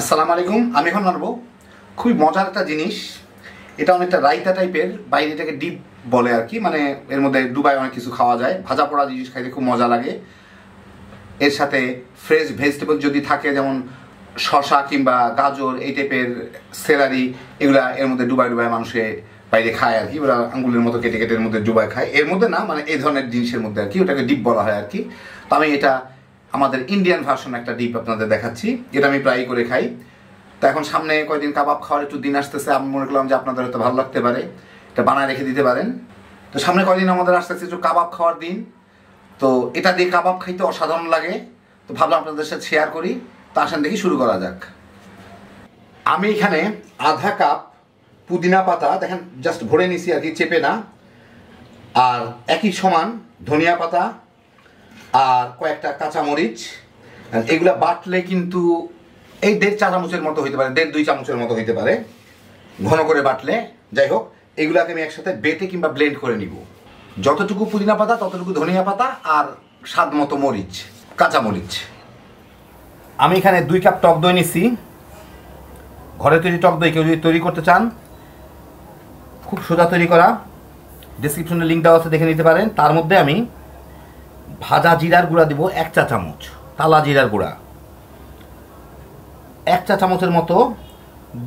আসসালামু আলাইকুম আমি এখন মানবো খুবই মজার একটা জিনিস এটা অনেকটা রাইতা টাইপের বাইরে এটাকে ডিপ বলে আর কি মানে এর মধ্যে দুবাই অনেক কিছু খাওয়া যায় ভাজা পোড়া জিনিস খাইতে খুব মজা লাগে এর সাথে ফ্রেশ ভেজিটেবল যদি থাকে যেমন শশা কিংবা গাজর এই টাইপের সেলারি এগুলা এর মধ্যে ডুবাই ডুবাই মানুষে বাইরে খায় আর কি ওরা আঙ্গুলের মতো কেটে কেটে এর মধ্যে ডুবাই খায় এর মধ্যে না মানে এই ধরনের জিনিসের মধ্যে আর কি ওটাকে ডিপ বলা হয় আর কি তো আমি এটা আমাদের ইন্ডিয়ান ভার্সন একটা ডিপ আপনাদের দেখাচ্ছি যেটা আমি প্রায়ই করে খাই তো এখন সামনে কয়েকদিন কাবাব খাওয়ার একটু দিন আসতেছে আমি মনে করলাম যে আপনাদের হয়তো ভালো লাগতে পারে এটা বানায় রেখে দিতে পারেন তো সামনে কয়েকদিন আমাদের আসতেছে একটু কাবাব খাওয়ার দিন তো এটা দিয়ে কাবাব খাইতে অসাধারণ লাগে তো ভাবলাম আপনাদের সাথে শেয়ার করি তো আসেন দেখি শুরু করা যাক আমি এখানে আধা কাপ পুদিনা পাতা দেখেন জাস্ট ভরে নিছি আর কি চেপে না আর একই সমান ধনিয়া পাতা আর কয়েকটা কাঁচামরিচ এগুলা বাটলে কিন্তু এই দেড় চা চামচের মতো হইতে পারে দেড় দুই চামচের মতো হইতে পারে ঘন করে বাটলে যাই হোক এগুলাকে আমি একসাথে বেটে কিংবা ব্লেন্ড করে নিব যতটুকু পুদিনা পাতা ততটুকু ধনিয়া পাতা আর স্বাদ মতো মরিচ কাঁচামরিচ আমি এখানে দুই কাপ টক দই নিছি ঘরে তৈরি টক দই কেউ যদি তৈরি করতে চান খুব সোজা তৈরি করা ডিসক্রিপশনে লিঙ্ক দেওয়া আছে দেখে নিতে পারেন তার মধ্যে আমি ভাজা জিরার গুঁড়া দেবো এক চা চামচ তালা জিরার গুঁড়া এক চা চামচের মতো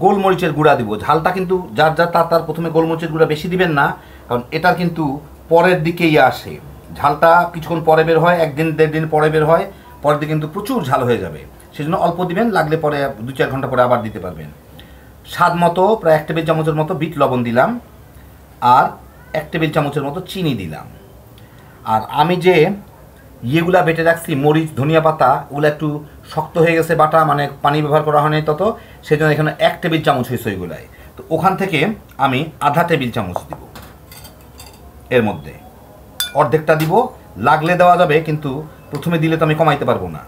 গোলমরিচের গুঁড়া দিব ঝালটা কিন্তু যার যার তার তার প্রথমে গোলমরিচের গুঁড়া বেশি দিবেন না কারণ এটার কিন্তু পরের দিকেই আসে ঝালটা কিছুক্ষণ পরে বের হয় একদিন দেড় দিন পরে বের হয় পরের দিকে কিন্তু প্রচুর ঝাল হয়ে যাবে সেজন্য অল্প দিবেন লাগলে পরে দু চার ঘন্টা পরে আবার দিতে পারবেন স্বাদ মতো প্রায় এক টেবিল চামচের মতো বিট লবণ দিলাম আর এক টেবিল চামচের মতো চিনি দিলাম আর আমি যে ইয়েগুলা বেটে রাখছি মরিচ ধনিয়া পাতা ওগুলো একটু শক্ত হয়ে গেছে বাটা মানে পানি ব্যবহার করা হয়নি তত সেই জন্য এখানে এক টেবিল চামচ হয়েছে ওইগুলায় তো ওখান থেকে আমি আধা টেবিল চামচ দিব এর মধ্যে অর্ধেকটা দিব লাগলে দেওয়া যাবে কিন্তু প্রথমে দিলে তো আমি কমাইতে পারবো না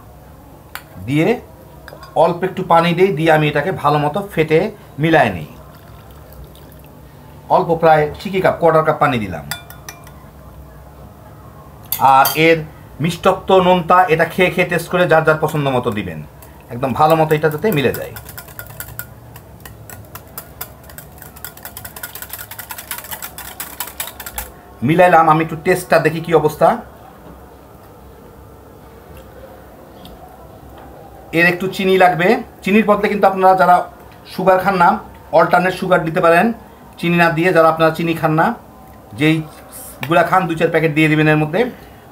দিয়ে অল্প একটু পানি দিয়ে দিয়ে আমি এটাকে ভালো মতো ফেটে মিলায় নিই অল্প প্রায় ঠিকই কাপ কোয়ার্টার কাপ পানি দিলাম আর এর মিষ্টত্ব নোনতা এটা খেয়ে খেয়ে টেস্ট করে যার যার পছন্দ মতো দিবেন একদম ভালো মতো এটা যাতে মিলে যায় মিলাইলাম আমি একটু টেস্টটা দেখি কি অবস্থা এর একটু চিনি লাগবে চিনির বদলে কিন্তু আপনারা যারা সুগার খান না অল্টারনেট সুগার দিতে পারেন চিনি না দিয়ে যারা আপনারা চিনি খান না যেই গুলা খান দু চার প্যাকেট দিয়ে দেবেন এর মধ্যে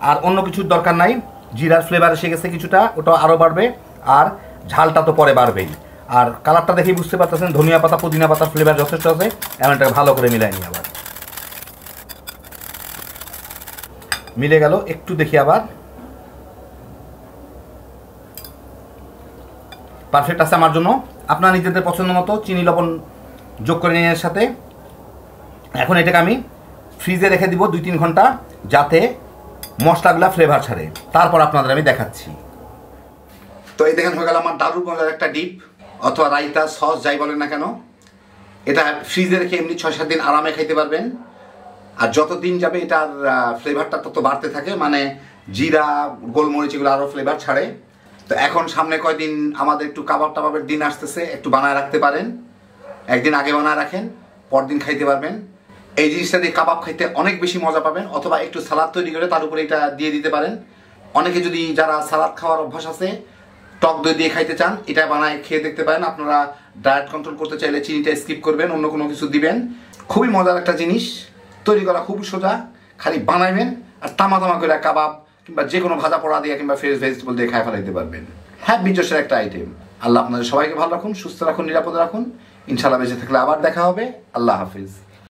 আর অন্য কিছুর দরকার নাই জিরার ফ্লেভার এসে গেছে কিছুটা ওটা আরও বাড়বে আর ঝালটা তো পরে বাড়বেই আর কালারটা দেখেই বুঝতে পারতেছেন ধনিয়া পাতা পুদিনা পাতার ফ্লেভার যথেষ্ট আছে এমনটা ভালো করে মিলাই নিই আবার মিলে গেল একটু দেখি আবার পারফেক্ট আছে আমার জন্য আপনারা নিজেদের পছন্দ মতো চিনি লবণ যোগ করে নিয়ে সাথে এখন এটাকে আমি ফ্রিজে রেখে দিব দুই তিন ঘন্টা যাতে মশলাগুলা ফ্লেভার ছাড়ে তারপর আপনাদের আমি দেখাচ্ছি তো এই দেখেন হয়ে গেল আমার দারুর মজার একটা ডিপ অথবা রাইতা সস যাই বলেন না কেন এটা ফ্রিজে রেখে এমনি ছয় সাত দিন আরামে খাইতে পারবেন আর যত দিন যাবে এটার ফ্লেভারটা তত বাড়তে থাকে মানে জিরা গোলমরিচ এগুলো আরও ফ্লেভার ছাড়ে তো এখন সামনে কয়দিন আমাদের একটু কাবাব টাবাবের দিন আসতেছে একটু বানায় রাখতে পারেন একদিন আগে বানায় রাখেন পরদিন খাইতে পারবেন এই জিনিসটা দিয়ে কাবাব খাইতে অনেক বেশি মজা পাবেন অথবা একটু সালাদ তৈরি করে তার উপরে এটা দিয়ে দিতে পারেন অনেকে যদি যারা সালাদ খাওয়ার অভ্যাস আছে টক দই দিয়ে খাইতে চান এটা বানায় খেয়ে দেখতে পারেন আপনারা ডায়েট কন্ট্রোল করতে চাইলে চিনিটা স্কিপ করবেন অন্য কোনো কিছু দিবেন খুবই মজার একটা জিনিস তৈরি করা খুব সোজা খালি বানাইবেন আর তামা তামা করে কাবাব কিংবা যে কোনো ভাজা পোড়া দিয়ে কিংবা ফ্রেশ ভেজিটেবল দিয়ে খায় ফেলাইতে পারবেন হ্যাঁ বিজসের একটা আইটেম আল্লাহ আপনাদের সবাইকে ভালো রাখুন সুস্থ রাখুন নিরাপদ রাখুন ইনশাল্লাহ বেঁচে থাকলে আবার দেখা হবে আল্লাহ হাফিজ